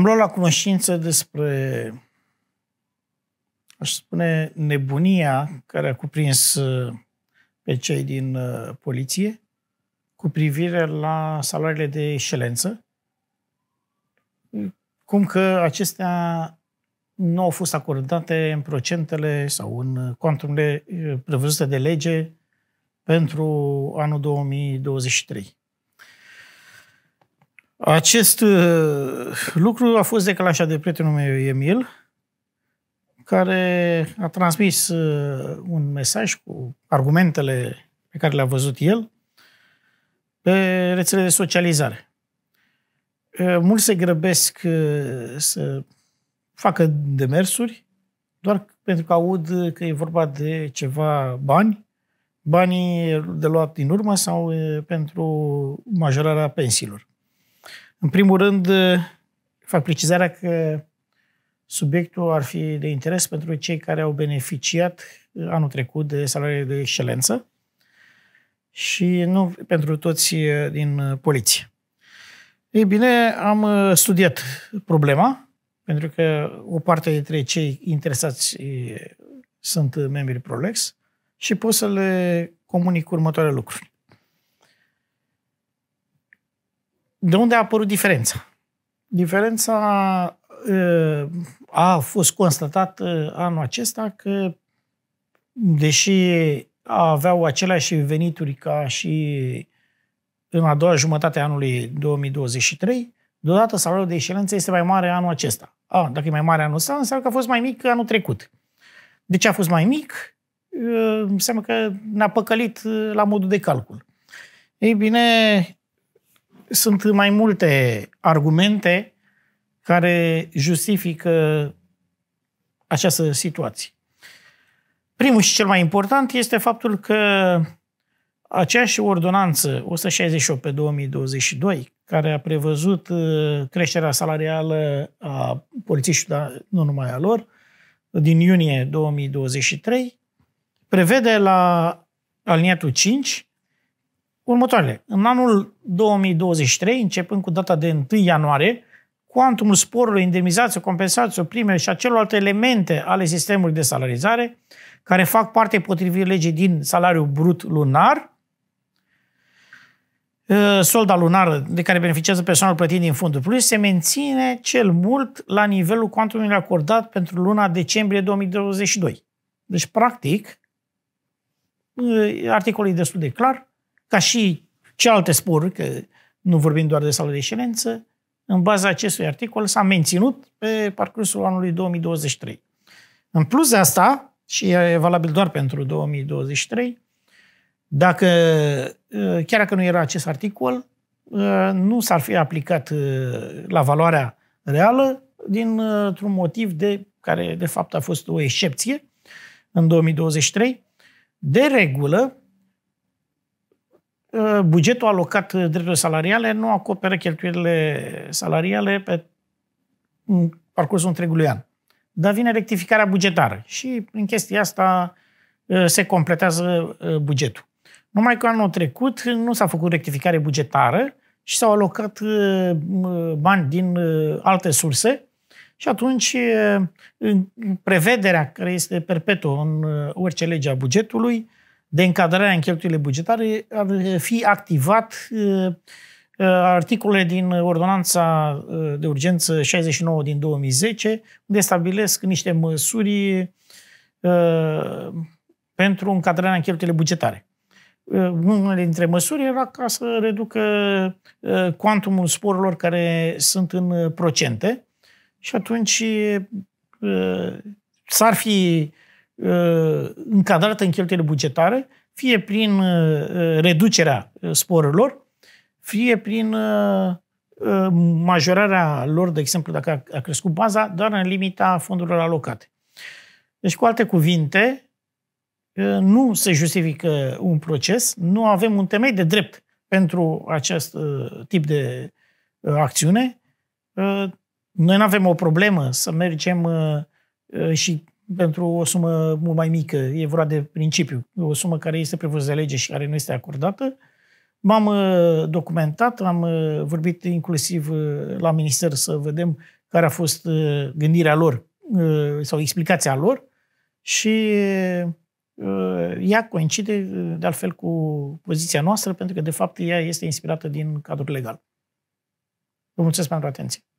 Am luat la cunoștință despre, aș spune, nebunia care a cuprins uh, pe cei din uh, poliție cu privire la salariile de excelență, cum că acestea nu au fost acordate în procentele sau în cuanturile uh, prevăzute de lege pentru anul 2023. Acest uh, lucru a fost declanșat de prietenul meu, Emil, care a transmis uh, un mesaj cu argumentele pe care le-a văzut el pe rețele de socializare. Uh, mulți se grăbesc să facă demersuri doar pentru că aud că e vorba de ceva bani, banii de luat din urmă sau pentru majorarea pensiilor. În primul rând, eh, fac precizarea că subiectul ar fi de interes pentru cei care au beneficiat eh, anul trecut de salariile de excelență și nu pentru toți eh, din poliție. Ei bine, am studiat problema, pentru că o parte dintre cei interesați sunt membrii Prolex și pot să le comunic următoarele lucruri. De unde a apărut diferența? Diferența a fost constatată anul acesta că, deși aveau aceleași venituri ca și în a doua jumătate a anului 2023, deodată salariul de excelență este mai mare anul acesta. A, dacă e mai mare anul ăsta, înseamnă că a fost mai mic anul trecut. De ce a fost mai mic? Înseamnă că ne-a păcălit la modul de calcul. Ei bine, sunt mai multe argumente care justifică această situație. Primul și cel mai important este faptul că aceeași ordonanță 168 pe 2022, care a prevăzut uh, creșterea salarială a polițiștilor, dar nu numai a lor, din iunie 2023, prevede la aliniatul 5 următoarele. În anul 2023, începând cu data de 1 ianuarie, cuantumul sporului, indemnizație, compensație, prime și a celorlalte elemente ale sistemului de salarizare, care fac parte potrivit legii din salariul brut lunar, ă, solda lunară de care beneficiază personalul plătit din fondul plus se menține cel mult la nivelul cuantumului acordat pentru luna decembrie 2022. Deci, practic, ă, articolul e destul de clar, ca și celelalte sporuri, că nu vorbim doar de sală de excelență, în baza acestui articol s-a menținut pe parcursul anului 2023. În plus de asta, și e valabil doar pentru 2023, dacă, eh, chiar dacă nu era acest articol, eh, nu s-ar fi aplicat eh, la valoarea reală dintr-un motiv de, care de fapt a fost o excepție în 2023. De regulă, Ă, bugetul alocat ă, drepturile salariale nu acoperă cheltuielile salariale pe parcursul întregului an. Dar vine rectificarea bugetară și prin chestia asta ă, se completează bugetul. Numai că anul trecut nu s-a făcut rectificare bugetară și s-au alocat bani din alte surse și atunci prevederea care este perpetuă în orice lege a bugetului de încadrare în cheltuielile bugetare ar fi activat uh, uh, articolele din Ordonanța uh, de Urgență 69 din 2010, unde stabilesc niște măsuri pentru încadrarea în cheltuielile bugetare. Una dintre măsuri era ca să reducă cuantumul sporilor care sunt în procente și atunci s-ar fi Uh, încadrată în cheltuielile bugetare, fie prin uh, uh, reducerea sporurilor, fie prin majorarea lor, de exemplu, dacă a crescut baza, doar în limita fondurilor alocate. Deci, cu alte cuvinte, nu se justifică un proces, nu avem un temei de drept pentru acest tip de acțiune. Noi nu avem o problemă să mergem și pentru o sumă mult mai mică, e vorba de principiu, o sumă care este prevăzută de lege și care nu este acordată. M-am uh, documentat, am uh, vorbit inclusiv uh, la minister să vedem care a fost gândirea lor sau explicația lor și ea coincide de altfel cu poziția noastră pentru că de fapt ea este inspirată din cadrul legal. Vă mulțumesc pentru atenție.